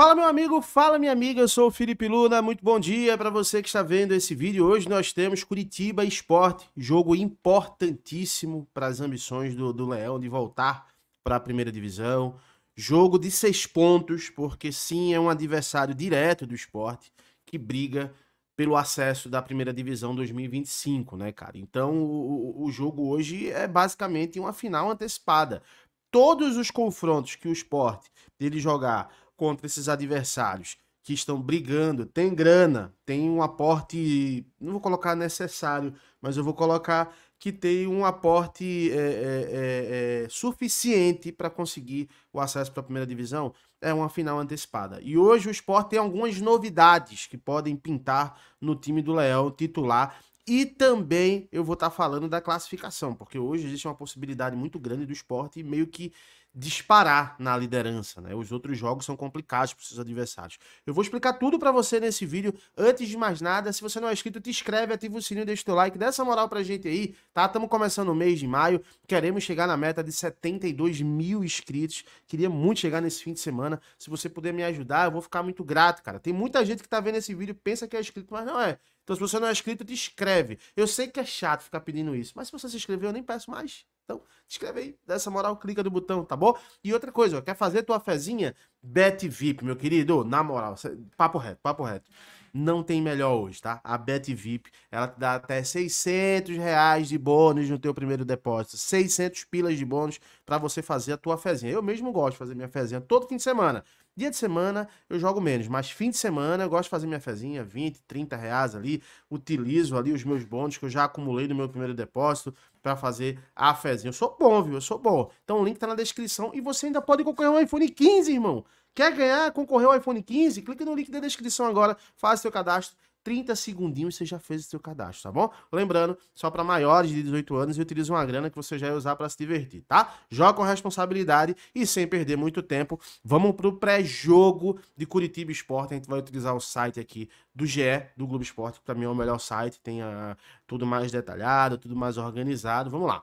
Fala meu amigo, fala minha amiga, eu sou o Felipe Luna, muito bom dia para você que está vendo esse vídeo. Hoje nós temos Curitiba Esporte, jogo importantíssimo para as ambições do, do Leão de voltar para a primeira divisão. Jogo de seis pontos, porque sim, é um adversário direto do esporte que briga pelo acesso da primeira divisão 2025, né, cara? Então o, o jogo hoje é basicamente uma final antecipada. Todos os confrontos que o esporte dele jogar contra esses adversários que estão brigando, tem grana, tem um aporte, não vou colocar necessário, mas eu vou colocar que tem um aporte é, é, é, suficiente para conseguir o acesso para a primeira divisão, é uma final antecipada. E hoje o esporte tem algumas novidades que podem pintar no time do Leão titular e também eu vou estar tá falando da classificação, porque hoje existe uma possibilidade muito grande do esporte meio que disparar na liderança, né? Os outros jogos são complicados para os seus adversários. Eu vou explicar tudo para você nesse vídeo. Antes de mais nada, se você não é inscrito, te inscreve, ativa o sininho, deixa o teu like, dá essa moral a gente aí, tá? Estamos começando o mês de maio, queremos chegar na meta de 72 mil inscritos. Queria muito chegar nesse fim de semana. Se você puder me ajudar, eu vou ficar muito grato, cara. Tem muita gente que tá vendo esse vídeo, pensa que é inscrito, mas não é. Então, se você não é inscrito, te inscreve. Eu sei que é chato ficar pedindo isso, mas se você se inscreveu, eu nem peço mais. Então, se inscreve aí, dessa moral, clica no botão, tá bom? E outra coisa, ó, quer fazer tua fezinha? Bet VIP, meu querido, na moral, papo reto, papo reto não tem melhor hoje, tá? A Bet VIP, ela te dá até 600 reais de bônus no teu primeiro depósito, 600 pilas de bônus para você fazer a tua fezinha. Eu mesmo gosto de fazer minha fezinha todo fim de semana. Dia de semana eu jogo menos, mas fim de semana eu gosto de fazer minha fezinha, 20, 30 reais ali, utilizo ali os meus bônus que eu já acumulei no meu primeiro depósito para fazer a fezinha. Eu sou bom, viu? Eu sou bom. Então o link tá na descrição e você ainda pode concorrer um iPhone 15, irmão. Quer ganhar, concorrer ao iPhone 15? Clique no link da descrição agora, faz seu cadastro. 30 segundinhos você já fez o seu cadastro, tá bom? Lembrando, só para maiores de 18 anos e utiliza uma grana que você já ia usar para se divertir, tá? Joga com responsabilidade e sem perder muito tempo. Vamos pro pré-jogo de Curitiba Esporte. A gente vai utilizar o site aqui do GE, do Globo Esporte, que para mim é o melhor site, tem a, ah, tudo mais detalhado, tudo mais organizado. Vamos lá.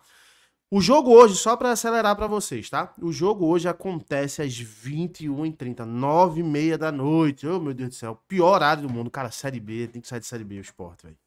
O jogo hoje, só para acelerar para vocês, tá? O jogo hoje acontece às 21h30, 9h30 da noite. Oh, meu Deus do céu, pior horário do mundo. Cara, Série B, tem que sair de Série B o esporte, velho.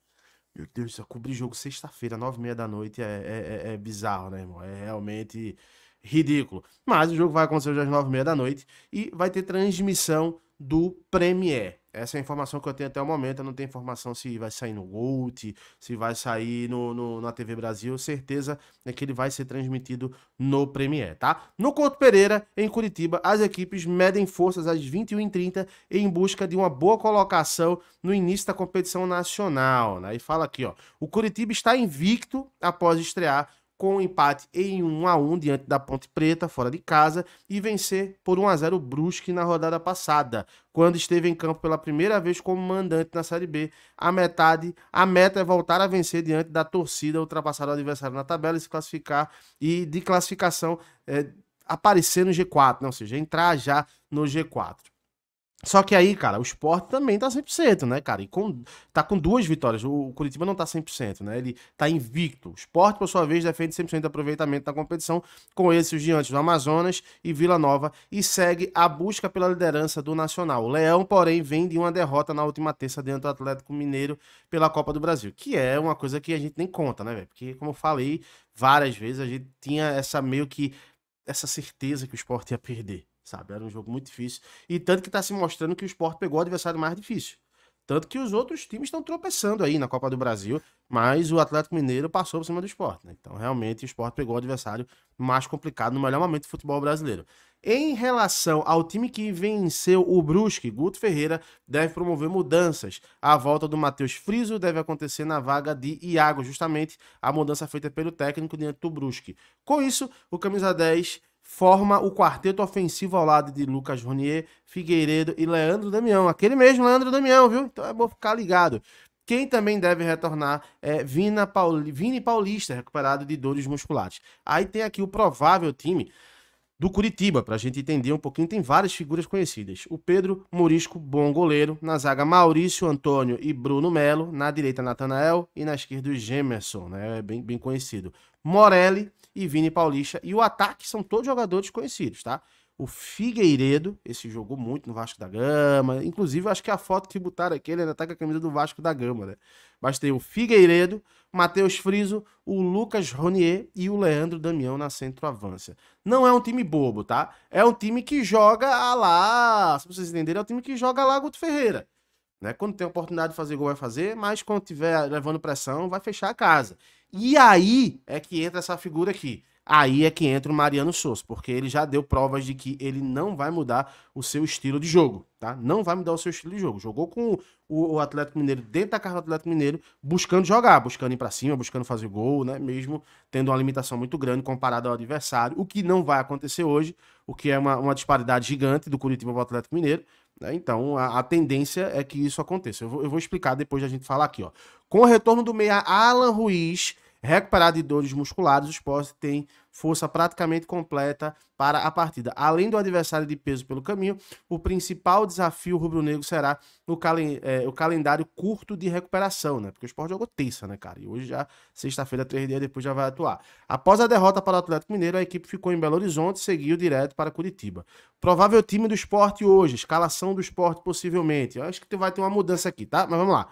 Meu Deus do céu, cobrir jogo sexta-feira, 9h30 da noite é, é, é, é bizarro, né, irmão? É realmente ridículo. Mas o jogo vai acontecer hoje às 9h30 da noite e vai ter transmissão do Premier. Essa é a informação que eu tenho até o momento. Eu não tenho informação se vai sair no Gold, se vai sair no, no, na TV Brasil. Certeza é que ele vai ser transmitido no Premier, tá? No Couto Pereira, em Curitiba, as equipes medem forças às 21h30 em busca de uma boa colocação no início da competição nacional. Né? E fala aqui, ó. O Curitiba está invicto após estrear com um empate em 1 a 1 diante da Ponte Preta, fora de casa, e vencer por 1 a 0 o Brusque na rodada passada, quando esteve em campo pela primeira vez como mandante na Série B. A metade, a meta é voltar a vencer diante da torcida, ultrapassar o adversário na tabela e se classificar e de classificação é, aparecer no G4, né? ou seja, entrar já no G4. Só que aí, cara, o esporte também tá 100%, né, cara? E com, tá com duas vitórias. O Curitiba não tá 100%, né? Ele tá invicto. O esporte, por sua vez, defende 100% de aproveitamento da competição com esses diante do Amazonas e Vila Nova e segue a busca pela liderança do Nacional. O Leão, porém, vem de uma derrota na última terça dentro do Atlético Mineiro pela Copa do Brasil, que é uma coisa que a gente nem conta, né, velho? Porque, como eu falei várias vezes, a gente tinha essa meio que essa certeza que o esporte ia perder sabe? Era um jogo muito difícil. E tanto que está se mostrando que o esporte pegou o adversário mais difícil. Tanto que os outros times estão tropeçando aí na Copa do Brasil, mas o Atlético Mineiro passou por cima do esporte. Né? Então, realmente, o esporte pegou o adversário mais complicado no melhor momento do futebol brasileiro. Em relação ao time que venceu o Brusque, Guto Ferreira deve promover mudanças. A volta do Matheus Friso deve acontecer na vaga de Iago, justamente a mudança feita pelo técnico diante do Brusque. Com isso, o camisa 10 forma o quarteto ofensivo ao lado de Lucas Ronier, Figueiredo e Leandro Damião. Aquele mesmo Leandro Damião, viu? Então é bom ficar ligado. Quem também deve retornar é Vina Pauli, Vini Paulista, recuperado de dores musculares. Aí tem aqui o provável time do Curitiba, para a gente entender um pouquinho, tem várias figuras conhecidas. O Pedro Morisco, bom goleiro. Na zaga, Maurício, Antônio e Bruno Melo. Na direita, Natanael. E na esquerda, o Gemerson, né? É bem, bem conhecido. Morelli, e Vini Paulista. E o ataque são todos jogadores conhecidos, tá? O Figueiredo, esse jogou muito no Vasco da Gama. Inclusive, acho que a foto que botaram aqui, ele ainda tá com a camisa do Vasco da Gama, né? Mas tem o Figueiredo, Matheus Friso, o Lucas Ronier e o Leandro Damião na centroavança. Não é um time bobo, tá? É um time que joga a lá. Se vocês entenderem, é um time que joga a lá Guto Ferreira. Né? Quando tem a oportunidade de fazer gol, vai fazer, mas quando tiver levando pressão, vai fechar a casa. E aí é que entra essa figura aqui. Aí é que entra o Mariano Souza, porque ele já deu provas de que ele não vai mudar o seu estilo de jogo, tá? Não vai mudar o seu estilo de jogo. Jogou com o, o Atlético Mineiro dentro da casa do Atlético Mineiro, buscando jogar, buscando ir para cima, buscando fazer gol, né? Mesmo tendo uma limitação muito grande comparado ao adversário, o que não vai acontecer hoje, o que é uma, uma disparidade gigante do Curitiba para o Atlético Mineiro. Né? Então, a, a, tendência é que isso aconteça. Eu vou, eu vou, explicar depois da gente falar aqui. Ó. Com o retorno do meia Alan Ruiz, recuperar de dores musculares, o esporte tem força praticamente completa para a partida. Além do adversário de peso pelo caminho, o principal desafio rubro-negro será o, calen é, o, calendário curto de recuperação, né? Porque o esporte jogou terça, né, cara? E hoje já, sexta-feira, três dias depois, já vai atuar. Após a derrota para o Atlético Mineiro, a equipe ficou em Belo Horizonte e seguiu direto para Curitiba. Provável time do esporte hoje, escalação do esporte possivelmente. Eu acho que vai ter uma mudança aqui, tá? Mas vamos lá.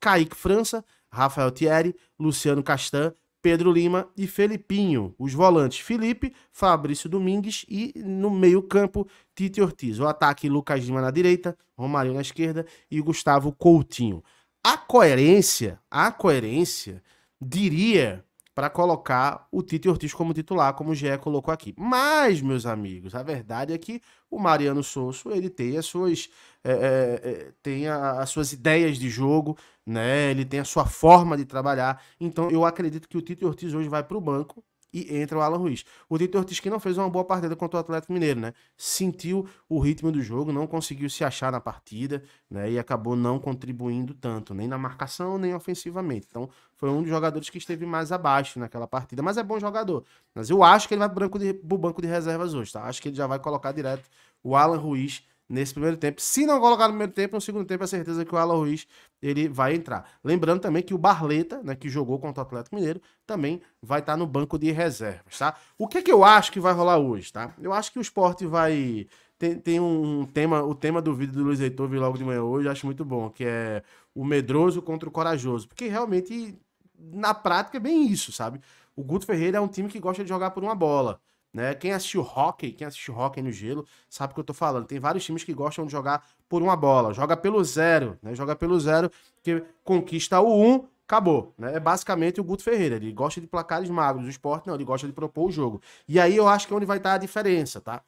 Kaique França, Rafael Thierry, Luciano Castan, Pedro Lima e Felipinho. Os volantes Felipe, Fabrício Domingues e no meio-campo Tite Ortiz. O ataque Lucas Lima na direita, Romário na esquerda e Gustavo Coutinho. A coerência, a coerência diria para colocar o Tite Ortiz como titular, como o GE colocou aqui. Mas, meus amigos, a verdade é que o Mariano Sousso ele tem as suas é, é, tem a, as suas ideias de jogo, né? Ele tem a sua forma de trabalhar. Então, eu acredito que o Tite Ortiz hoje vai para o banco e entra o Alan Ruiz. O Tito Ortiz que não fez uma boa partida contra o Atlético Mineiro, né? Sentiu o ritmo do jogo, não conseguiu se achar na partida, né? E acabou não contribuindo tanto, nem na marcação, nem ofensivamente. Então, foi um dos jogadores que esteve mais abaixo naquela partida, mas é bom jogador. Mas eu acho que ele vai pro banco de, pro banco de reservas hoje, tá? Acho que ele já vai colocar direto o Alan Ruiz nesse primeiro tempo. Se não colocar no primeiro tempo, no segundo tempo é certeza que o Alan Ruiz ele vai entrar. Lembrando também que o Barleta, né, que jogou contra o Atlético Mineiro, também vai estar tá no banco de reservas, tá? O que é que eu acho que vai rolar hoje, tá? Eu acho que o esporte vai tem, tem um tema, o tema do vídeo do Luiz Heitor vi logo de manhã hoje, acho muito bom, que é o medroso contra o corajoso, porque realmente na prática é bem isso, sabe? O Guto Ferreira é um time que gosta de jogar por uma bola. Né? Quem assistiu hockey, quem assistiu hockey no gelo, sabe o que eu tô falando. Tem vários times que gostam de jogar por uma bola, joga pelo zero, né? Joga pelo zero, que conquista o um, acabou. Né? É basicamente o Guto Ferreira. Ele gosta de placares magros. O esporte não, ele gosta de propor o jogo. E aí eu acho que é onde vai estar a diferença, tá?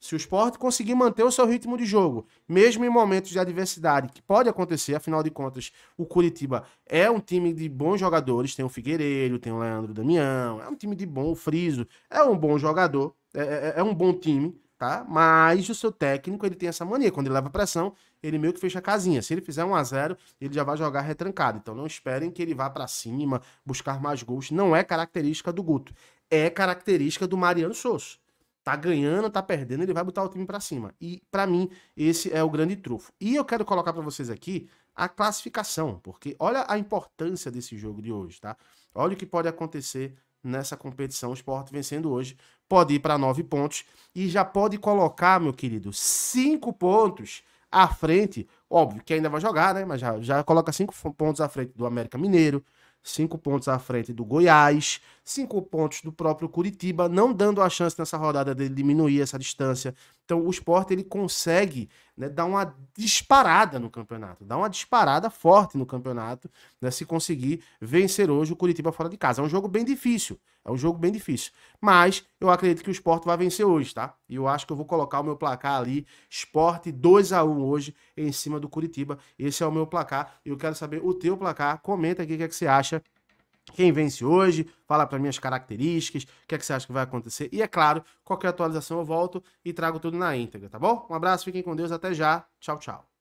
Se o esporte conseguir manter o seu ritmo de jogo, mesmo em momentos de adversidade, que pode acontecer, afinal de contas, o Curitiba é um time de bons jogadores, tem o Figueiredo, tem o Leandro Damião, é um time de bom, o Friso, é um bom jogador, é, é, é, é um bom time, tá? Mas o seu técnico, ele tem essa mania, quando ele leva pressão, ele meio que fecha a casinha. Se ele fizer 1 a 0, ele já vai jogar retrancado. Então não esperem que ele vá para cima, buscar mais gols, não é característica do Guto, é característica do Mariano Souza tá ganhando, tá perdendo, ele vai botar o time para cima. E para mim, esse é o grande trufo. E eu quero colocar para vocês aqui a classificação, porque olha a importância desse jogo de hoje, tá? Olha o que pode acontecer nessa competição. O Sport vencendo hoje pode ir para nove pontos e já pode colocar, meu querido, cinco pontos à frente. Óbvio que ainda vai jogar, né? Mas já, já coloca cinco pontos à frente do América Mineiro, cinco pontos à frente do Goiás, cinco pontos do próprio Curitiba, não dando a chance nessa rodada de diminuir essa distância. Então o esporte ele consegue né, dar uma disparada no campeonato, dar uma disparada forte no campeonato, né, se conseguir vencer hoje o Curitiba fora de casa. É um jogo bem difícil, é um jogo bem difícil. Mas eu acredito que o esporte vai vencer hoje, tá? E eu acho que eu vou colocar o meu placar ali, esporte 2 a 1 hoje em cima do Curitiba. Esse é o meu placar. Eu quero saber o teu placar. Comenta aqui o que, é que você acha quem vence hoje, fala para mim as características, o que, é que você acha que vai acontecer. E é claro, qualquer atualização eu volto e trago tudo na íntegra, tá bom? Um abraço, fiquem com Deus, até já. Tchau, tchau.